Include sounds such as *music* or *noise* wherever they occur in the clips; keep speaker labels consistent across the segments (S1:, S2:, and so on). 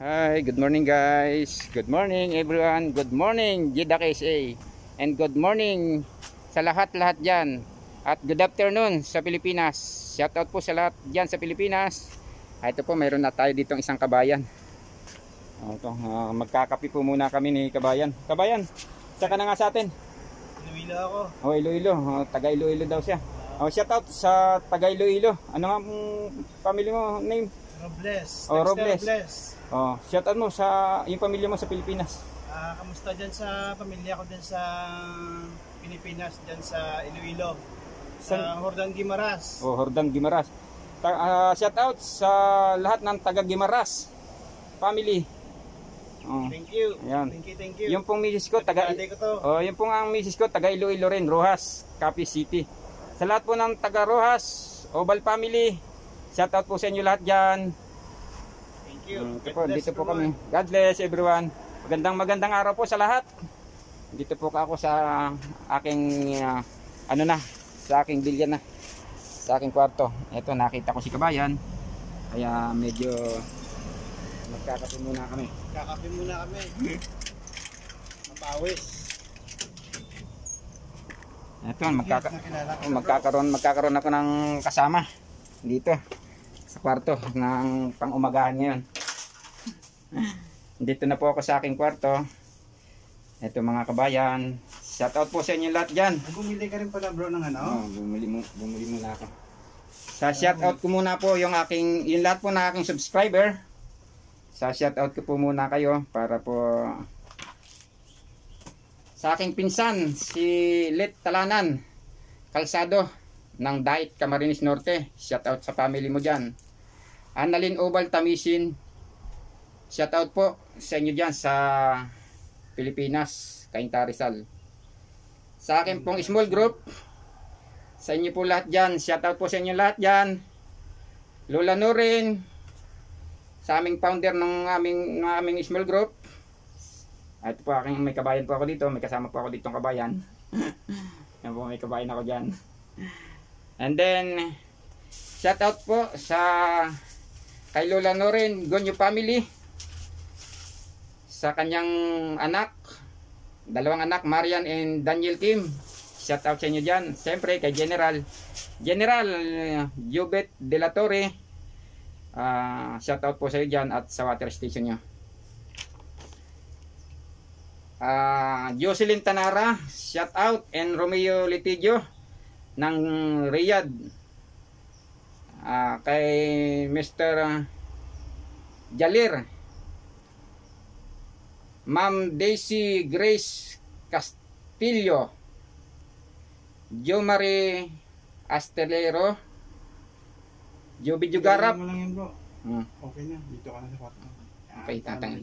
S1: Hi, good morning guys. Good morning everyone. Good morning Jidak SA. And good morning sa lahat-lahat dyan. At good afternoon sa Pilipinas. Shout out po sa lahat dyan sa Pilipinas. Ah, ito po, mayroon na tayo ditong isang kabayan. Oh, ito, uh, ah, magkakapi po muna kami ni kabayan. Kabayan, saka na nga sa atin. Iloilo ako. Oh, Iloilo. Oh, taga Iloilo daw siya. Oh, shout out sa taga Iloilo. Ano nga family mo name? Robles. Oh, Dexter Robles. Robles. Oh, shout out mo sa yung pamilya mo sa Pilipinas. Ah, kamusta diyan sa pamilya ko diyan sa Pilipinas, diyan sa Iloilo. Sa San... Hordan Gimaras. Oh, Hordang Gimaras. Ta uh, ah, shout out sa lahat ng taga Gimaras family. Oh. Thank you. Ayan. Thank you, thank you. Yung pong misis ko taga ko Oh, yung pong ang misis ko taga Iloilo rin, Rojas, Capiz City. Sa lahat po ng taga Rojas, Oval family, Shout out po sa inyo lahat dyan. Thank you. Um, mm, ito po, dito po kami. God bless everyone. Magandang magandang araw po sa lahat. Dito po ako sa aking uh, ano na, sa aking bilyan na. Sa aking kwarto. Ito nakita ko si Kabayan. Kaya medyo magkakape muna kami. Kakape muna kami. Mabawis. Ito, magkaka magkakaroon, magkakaroon ako ng kasama dito sa kwarto ng pang-umagahan ngayon. dito na po ako sa aking kwarto. Ito mga kabayan, shout out po sa inyo lahat diyan. Bumili ka rin pala bro ng ano? Oh, bumili, mo, bumili muna ako. Sa shout out ko muna po yung aking, yung lahat po na aking subscriber. Sa shout out ko po muna kayo para po sa aking pinsan si Lit Talanan Kalsado ng Diet Camarines Norte. Shout out sa family mo dyan. Annalyn Oval Tamisin. Shout out po sa inyo dyan sa Pilipinas, Kainta Rizal. Sa akin pong small group, sa inyo po lahat dyan. Shout out po sa inyo lahat dyan. Lola Nurin, sa aming founder ng aming, ng aming small group. At po aking may kabayan po ako dito, may kasama po ako dito ng kabayan. *laughs* Yan po may kabayan ako diyan. And then, shout out po sa kay Lola Noren Gonyo family sa kanyang anak dalawang anak Marian and Daniel Kim shout out sa inyo dyan siyempre kay General General Jubet De La Torre uh, shout out po sa iyo dyan at sa water station nyo uh, Jocelyn Tanara shout out and Romeo Litidio ng Riyadh uh, kay Mr. Ah, Jalir Ma'am Daisy Grace Castillo Jomari Astelero Jobi Jugarap mo yan bro hmm. okay na dito ka na sa kwarto ah, okay tatangin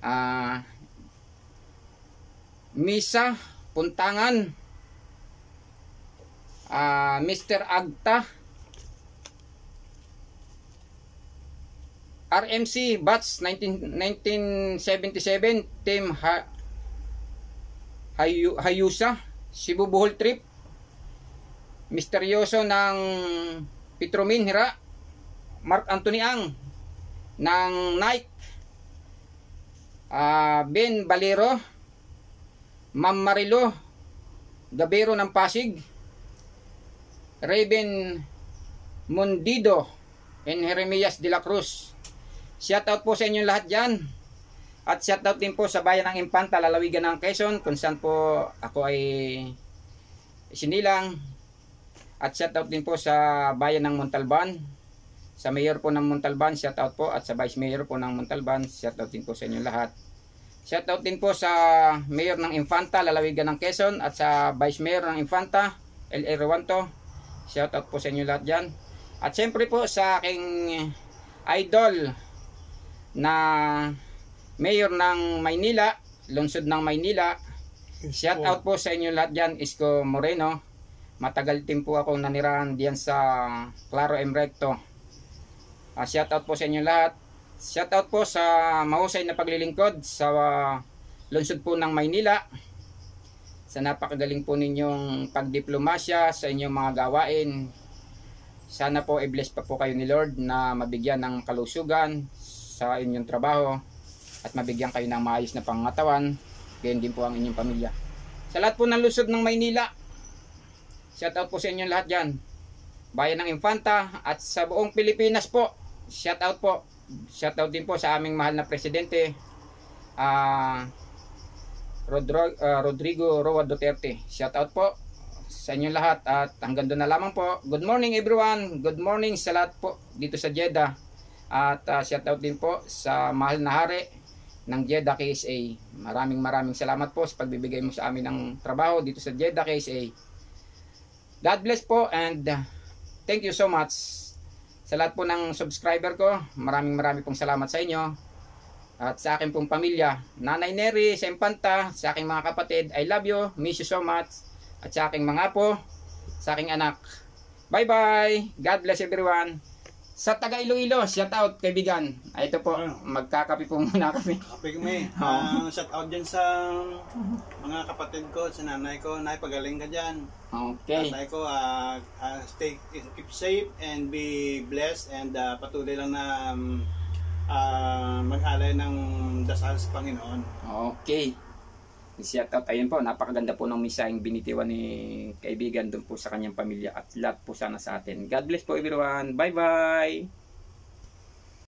S1: ah uh, Misa Puntangan uh, ah, Mr. Agta RMC Bats 19, 1977 Team ha Hayu Hayusa Cebu Bohol Trip Misteryoso ng Petromin Hira Mark Anthony Ang ng Nike uh, Ben Balero Ma'am Marilo Gabero ng Pasig Raven Mundido and Jeremias de la Cruz. Shoutout po sa inyong lahat dyan. At shoutout din po sa bayan ng Impanta, lalawigan ng Quezon, kung saan po ako ay sinilang. At shoutout din po sa bayan ng Montalban, sa mayor po ng Montalban, shoutout po. At sa vice mayor po ng Montalban, shoutout din po sa inyong lahat. Shoutout din po sa mayor ng Infanta, lalawigan ng Quezon, at sa vice mayor ng Infanta, L.A. Rewanto. Shout out po sa inyo lahat dyan. At syempre po sa aking idol na mayor ng Maynila, lungsod ng Maynila. Shout out po sa inyo lahat dyan, Isko Moreno. Matagal din po akong nanirahan diyan sa Claro M. Recto. Uh, ah, shout out po sa inyo lahat. Shout out po sa mahusay na paglilingkod sa uh, lungsod po ng Maynila sa napakagaling po ninyong pagdiplomasya sa inyong mga gawain. Sana po i-bless pa po kayo ni Lord na mabigyan ng kalusugan sa inyong trabaho at mabigyan kayo ng maayos na pangatawan. Ganyan din po ang inyong pamilya. Sa lahat po ng lusod ng Maynila, shout out po sa inyong lahat dyan. Bayan ng Infanta at sa buong Pilipinas po, shout out po. Shout out din po sa aming mahal na presidente. Ah... Uh, Rodro, uh, Rodrigo Roa Duterte. Shout out po sa inyo lahat at hanggang doon na lamang po. Good morning everyone. Good morning sa lahat po dito sa Jeddah. At uh, ah, shout out din po sa mahal na hari ng Jeddah KSA. Maraming maraming salamat po sa pagbibigay mo sa amin ng trabaho dito sa Jeddah KSA. God bless po and ah, thank you so much sa lahat po ng subscriber ko. Maraming maraming pong salamat sa inyo. At sa akin pong pamilya, Nanay Neri, Sempanta, sa aking mga kapatid, I love you, miss you so much. At sa aking mga apo, sa aking anak, bye-bye, God bless everyone. Sa taga Iloilo, shout out kaibigan. Ay, ah, ito po, ah. magkakape po muna kami. *laughs* Kape kami. Uh, ah, shout out dyan sa mga kapatid ko, sa nanay ko. Nay, pagaling ka dyan. Okay. Tatay ko, uh, uh, stay, keep safe and be blessed and uh, patuloy lang na um, uh, maghalay alay ng dasal sa Panginoon. Okay. Shout out ayun po, napakaganda po ng misayang binitiwan ni kaibigan doon po sa kanyang pamilya at lahat po sana sa atin. God bless po everyone. Bye-bye!